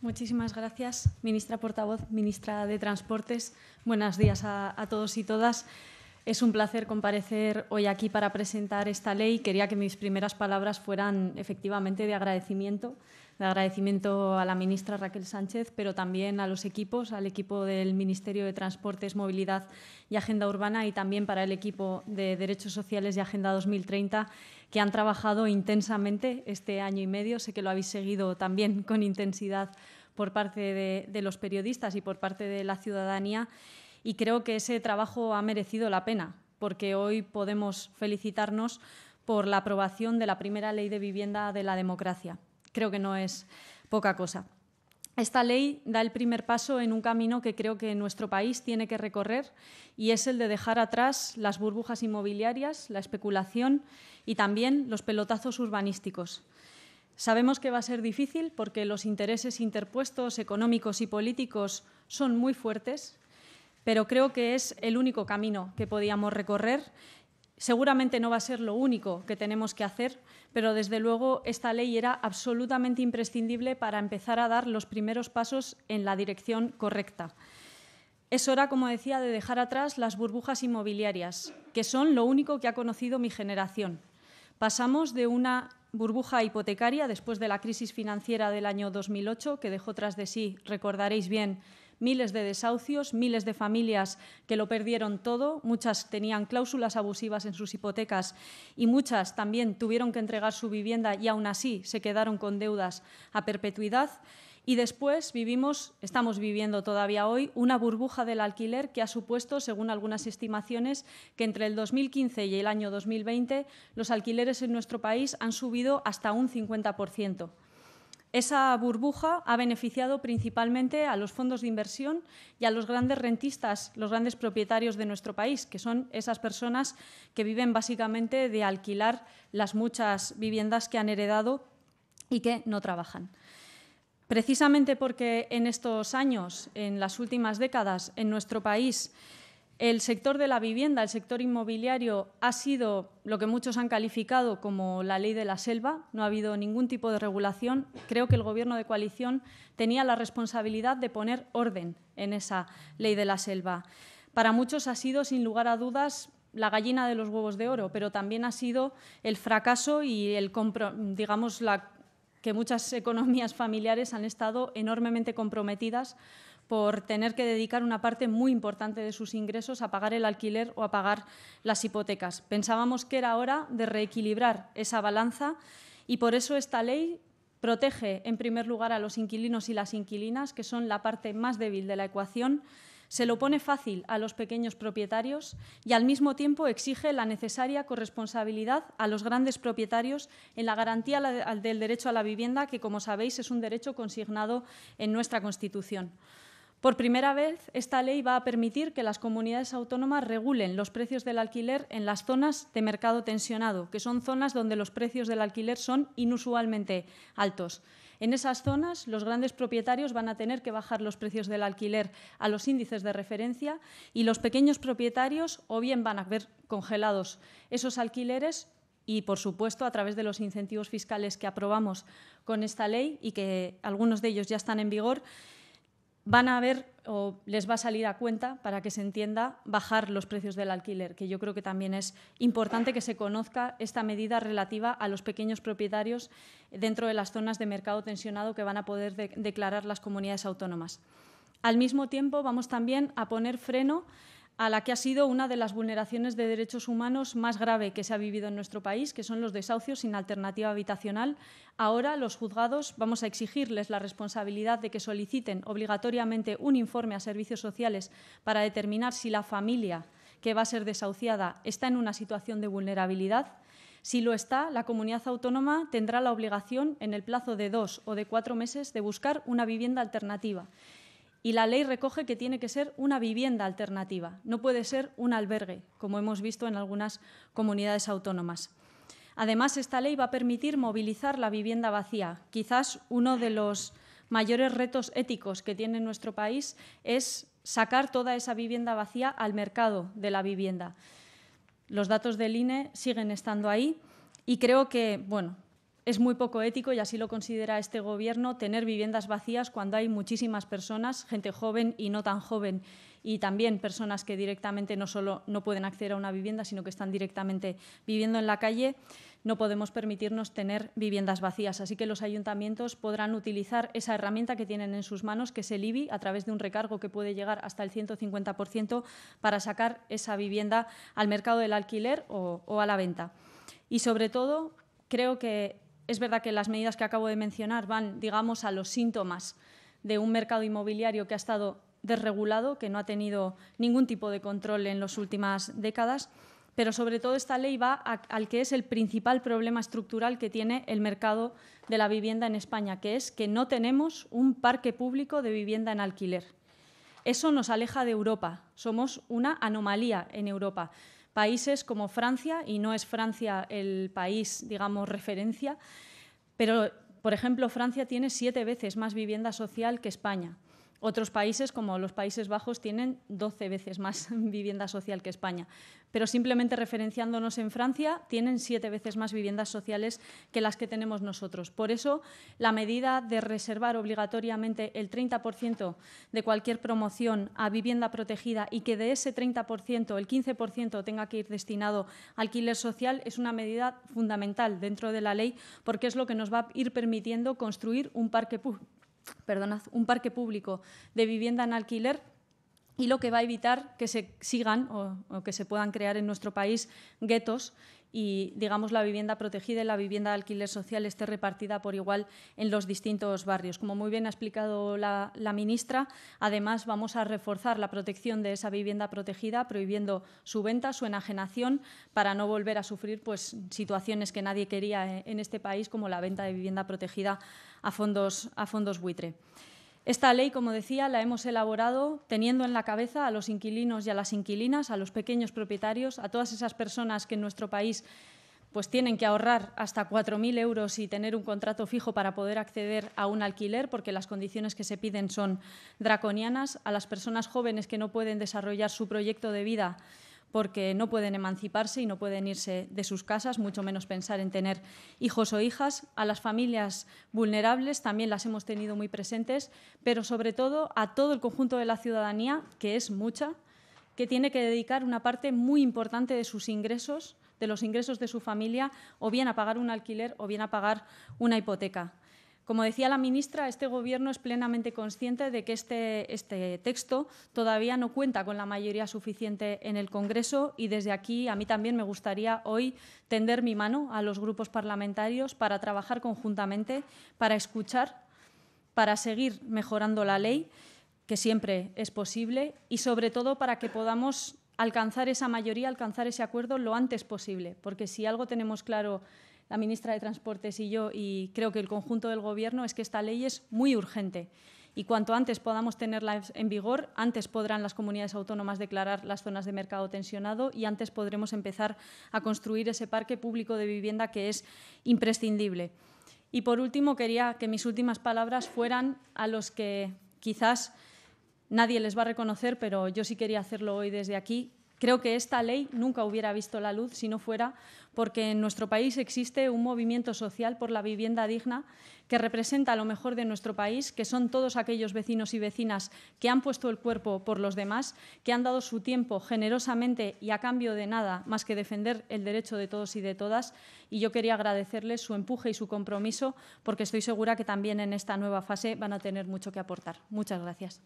Muchísimas gracias, ministra portavoz, ministra de Transportes. Buenos días a, todos y todas. Es un placer comparecer hoy aquí para presentar esta ley. Quería que mis primeras palabras fueran efectivamente de agradecimiento, de agradecimiento a la ministra Raquel Sánchez, pero también a los equipos, al equipo del Ministerio de Transportes, Movilidad y Agenda Urbana y también para el equipo de Derechos Sociales y Agenda 2030 que han trabajado intensamente este año y medio. Sé que lo habéis seguido también con intensidad por parte de, los periodistas y por parte de la ciudadanía y creo que ese trabajo ha merecido la pena porque hoy podemos felicitarnos por la aprobación de la primera ley de vivienda de la democracia. Creo que no es poca cosa. Esta ley da el primer paso en un camino que creo que nuestro país tiene que recorrer y es el de dejar atrás las burbujas inmobiliarias, la especulación y también los pelotazos urbanísticos. Sabemos que va a ser difícil porque los intereses interpuestos económicos y políticos son muy fuertes, pero creo que es el único camino que podíamos recorrer Seguramente no va a ser lo único que tenemos que hacer, pero desde luego esta ley era absolutamente imprescindible para empezar a dar los primeros pasos en la dirección correcta. Es hora, como decía, de dejar atrás las burbujas inmobiliarias, que son lo único que ha conocido mi generación. Pasamos de una burbuja hipotecaria después de la crisis financiera del año 2008, que dejó tras de sí, recordaréis bien, miles de desahucios, miles de familias que lo perdieron todo, muchas tenían cláusulas abusivas en sus hipotecas y muchas también tuvieron que entregar su vivienda y aún así se quedaron con deudas a perpetuidad. Y después vivimos, estamos viviendo todavía hoy, una burbuja del alquiler que ha supuesto, según algunas estimaciones, que entre el 2015 y el año 2020 los alquileres en nuestro país han subido hasta un 50%. Esa burbuja ha beneficiado principalmente a los fondos de inversión y a los grandes rentistas, los grandes propietarios de nuestro país, que son esas personas que viven básicamente de alquilar las muchas viviendas que han heredado y que no trabajan. Precisamente porque en estos años, en las últimas décadas, en nuestro país el sector de la vivienda, el sector inmobiliario, ha sido lo que muchos han calificado como la ley de la selva. No ha habido ningún tipo de regulación. Creo que el Gobierno de coalición tenía la responsabilidad de poner orden en esa ley de la selva. Para muchos ha sido, sin lugar a dudas, la gallina de los huevos de oro, pero también ha sido el fracaso y el digamos la que muchas economías familiares han estado enormemente comprometidas por tener que dedicar una parte muy importante de sus ingresos a pagar el alquiler o a pagar las hipotecas. Pensábamos que era hora de reequilibrar esa balanza y por eso esta ley protege, en primer lugar, a los inquilinos y las inquilinas, que son la parte más débil de la ecuación, se lo pone fácil a los pequeños propietarios y al mismo tiempo exige la necesaria corresponsabilidad a los grandes propietarios en la garantía del derecho a la vivienda, que, como sabéis, es un derecho consignado en nuestra Constitución. Por primera vez, esta ley va a permitir que las comunidades autónomas regulen los precios del alquiler en las zonas de mercado tensionado, que son zonas donde los precios del alquiler son inusualmente altos. En esas zonas, los grandes propietarios van a tener que bajar los precios del alquiler a los índices de referencia y los pequeños propietarios o bien van a ver congelados esos alquileres y, por supuesto, a través de los incentivos fiscales que aprobamos con esta ley y que algunos de ellos ya están en vigor, van a ver o les va a salir a cuenta, para que se entienda, bajar los precios del alquiler, que yo creo que también es importante que se conozca esta medida relativa a los pequeños propietarios dentro de las zonas de mercado tensionado que van a poder declarar las comunidades autónomas. Al mismo tiempo, vamos también a poner freno a la que ha sido una de las vulneraciones de derechos humanos más grave que se ha vivido en nuestro país, que son los desahucios sin alternativa habitacional. Ahora los juzgados vamos a exigirles la responsabilidad de que soliciten obligatoriamente un informe a servicios sociales para determinar si la familia que va a ser desahuciada está en una situación de vulnerabilidad. Si lo está, la comunidad autónoma tendrá la obligación, en el plazo de dos o de cuatro meses, de buscar una vivienda alternativa. Y la ley recoge que tiene que ser una vivienda alternativa, no puede ser un albergue, como hemos visto en algunas comunidades autónomas. Además, esta ley va a permitir movilizar la vivienda vacía. Quizás uno de los mayores retos éticos que tiene nuestro país es sacar toda esa vivienda vacía al mercado de la vivienda. Los datos del INE siguen estando ahí y creo que, bueno, es muy poco ético, y así lo considera este Gobierno, tener viviendas vacías cuando hay muchísimas personas, gente joven y no tan joven, y también personas que directamente no solo no pueden acceder a una vivienda, sino que están directamente viviendo en la calle. No podemos permitirnos tener viviendas vacías, así que los ayuntamientos podrán utilizar esa herramienta que tienen en sus manos, que es el IBI, a través de un recargo que puede llegar hasta el 150% para sacar esa vivienda al mercado del alquiler o, o a la venta. Y sobre todo, creo que es verdad que las medidas que acabo de mencionar van, digamos, a los síntomas de un mercado inmobiliario que ha estado desregulado, que no ha tenido ningún tipo de control en las últimas décadas, pero sobre todo esta ley va al que es el principal problema estructural que tiene el mercado de la vivienda en España, que es que no tenemos un parque público de vivienda en alquiler. Eso nos aleja de Europa, somos una anomalía en Europa países como Francia, y no es Francia el país, digamos, referencia, pero, por ejemplo, Francia tiene siete veces más vivienda social que España. Otros países, como los Países Bajos, tienen 12 veces más vivienda social que España. Pero simplemente referenciándonos en Francia, tienen siete veces más viviendas sociales que las que tenemos nosotros. Por eso, la medida de reservar obligatoriamente el 30% de cualquier promoción a vivienda protegida y que de ese 30% el 15% tenga que ir destinado a alquiler social es una medida fundamental dentro de la ley porque es lo que nos va a ir permitiendo construir un parque público perdonad, un parque público de vivienda en alquiler y lo que va a evitar que se sigan o, o que se puedan crear en nuestro país guetos y, digamos, la vivienda protegida y la vivienda de alquiler social esté repartida por igual en los distintos barrios. Como muy bien ha explicado la, ministra, además vamos a reforzar la protección de esa vivienda protegida, prohibiendo su venta, su enajenación, para no volver a sufrir pues, situaciones que nadie quería en este país, como la venta de vivienda protegida a fondos, a fondos buitre. Esta ley, como decía, la hemos elaborado teniendo en la cabeza a los inquilinos y a las inquilinas, a los pequeños propietarios, a todas esas personas que en nuestro país pues tienen que ahorrar hasta 4.000 euros y tener un contrato fijo para poder acceder a un alquiler, porque las condiciones que se piden son draconianas, a las personas jóvenes que no pueden desarrollar su proyecto de vida porque no pueden emanciparse y no pueden irse de sus casas, mucho menos pensar en tener hijos o hijas. A las familias vulnerables también las hemos tenido muy presentes, pero sobre todo a todo el conjunto de la ciudadanía, que es mucha, que tiene que dedicar una parte muy importante de sus ingresos, de los ingresos de su familia, o bien a pagar un alquiler o bien a pagar una hipoteca. Como decía la ministra, este Gobierno es plenamente consciente de que este, este texto todavía no cuenta con la mayoría suficiente en el Congreso y desde aquí a mí también me gustaría hoy tender mi mano a los grupos parlamentarios para trabajar conjuntamente, para escuchar, para seguir mejorando la ley que siempre es posible y sobre todo para que podamos alcanzar esa mayoría, alcanzar ese acuerdo lo antes posible, porque si algo tenemos claro la ministra de Transportes y yo, y creo que el conjunto del Gobierno, es que esta ley es muy urgente. Y cuanto antes podamos tenerla en vigor, antes podrán las comunidades autónomas declarar las zonas de mercado tensionado y antes podremos empezar a construir ese parque público de vivienda que es imprescindible. Y por último, quería que mis últimas palabras fueran a los que quizás nadie les va a reconocer, pero yo sí quería hacerlo hoy desde aquí, Creo que esta ley nunca hubiera visto la luz si no fuera porque en nuestro país existe un movimiento social por la vivienda digna que representa lo mejor de nuestro país, que son todos aquellos vecinos y vecinas que han puesto el cuerpo por los demás, que han dado su tiempo generosamente y a cambio de nada más que defender el derecho de todos y de todas. Y yo quería agradecerles su empuje y su compromiso, porque estoy segura que también en esta nueva fase van a tener mucho que aportar. Muchas gracias.